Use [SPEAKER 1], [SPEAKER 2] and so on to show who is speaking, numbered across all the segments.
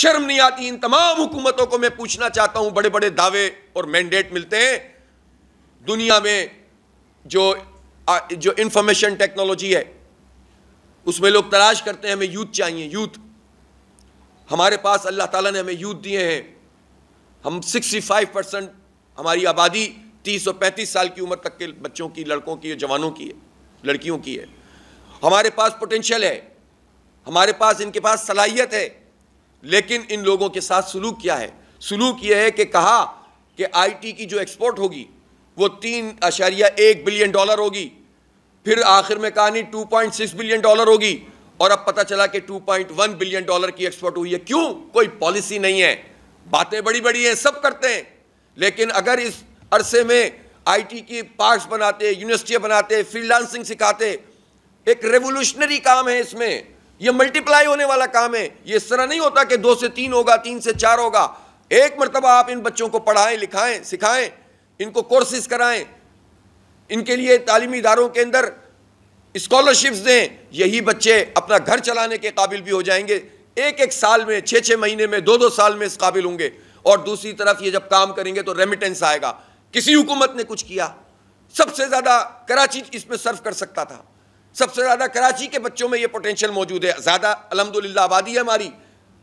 [SPEAKER 1] शर्म नहीं आती इन तमाम हुकूमतों को मैं पूछना चाहता हूँ बड़े बड़े दावे और मैंडेट मिलते हैं दुनिया में जो जो इंफॉर्मेशन टेक्नोलॉजी है उसमें लोग तलाश करते हैं हमें यूथ चाहिए यूथ हमारे पास अल्लाह ताला ने हमें यूथ दिए हैं हम 65 परसेंट हमारी आबादी 30 और 35 साल की उम्र तक के बच्चों की लड़कों की जवानों की है लड़कियों की है हमारे पास पोटेंशियल है हमारे पास इनके पास सलाहियत है लेकिन इन लोगों के साथ सलूक क्या है सलूक यह है कि कहा कि आईटी की जो एक्सपोर्ट होगी वो तीन आशारिया एक बिलियन डॉलर होगी फिर आखिर में कहानी two point six billion dollar होगी और अब पता चला कि two point one billion dollar की एक्सपोर्ट हुई है क्यों कोई पॉलिसी नहीं है बातें बड़ी बड़ी हैं सब करते हैं लेकिन अगर इस अरसे में आईटी की पार्ट्स बनाते यूनिवर्सिटियाँ बनाते फ्रीलांसिंग सिखाते एक रेवोल्यूशनरी काम है इसमें ये मल्टीप्लाई होने वाला काम है ये इस तरह नहीं होता कि दो से तीन होगा तीन से चार होगा एक मरतबा आप इन बच्चों को पढ़ाएं लिखाएं सिखाएं इनको कोर्सेज कराएं इनके लिए तालीमी इदारों के अंदर स्कॉलरशिप्स दें यही बच्चे अपना घर चलाने के काबिल भी हो जाएंगे एक एक साल में छः छः महीने में दो दो साल में इस काबिल होंगे और दूसरी तरफ ये जब काम करेंगे तो रेमिटेंस आएगा किसी हुकूमत ने कुछ किया सबसे ज़्यादा कराची इसमें सर्व कर सकता था सबसे ज़्यादा कराची के बच्चों में ये पोटेंशियल मौजूद है ज़्यादा अलहमदिल्ला आबादी है हमारी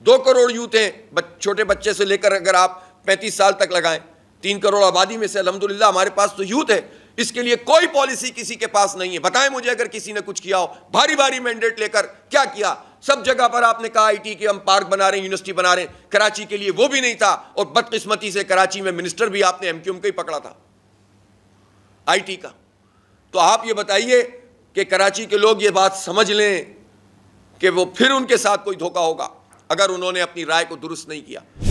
[SPEAKER 1] दो करोड़ यूथ हैं छोटे बच्चे से लेकर अगर आप पैंतीस साल तक लगाएं तीन करोड़ आबादी में से अलहमदिल्ला हमारे पास तो यूथ है इसके लिए कोई पॉलिसी किसी के पास नहीं है बताएं मुझे अगर किसी ने कुछ किया हो भारी भारी मैंडेट लेकर क्या किया सब जगह पर आपने कहा आईटी के हम पार्क बना रहे हैं यूनिवर्सिटी बना रहे हैं कराची के लिए वो भी नहीं था और बदकिस्मती से कराची में मिनिस्टर भी आपने एमक्यूएम का ही पकड़ा था आईटी का तो आप ये बताइए कि कराची के लोग ये बात समझ लें कि वो फिर उनके साथ कोई धोखा होगा अगर उन्होंने अपनी राय को दुरुस्त नहीं किया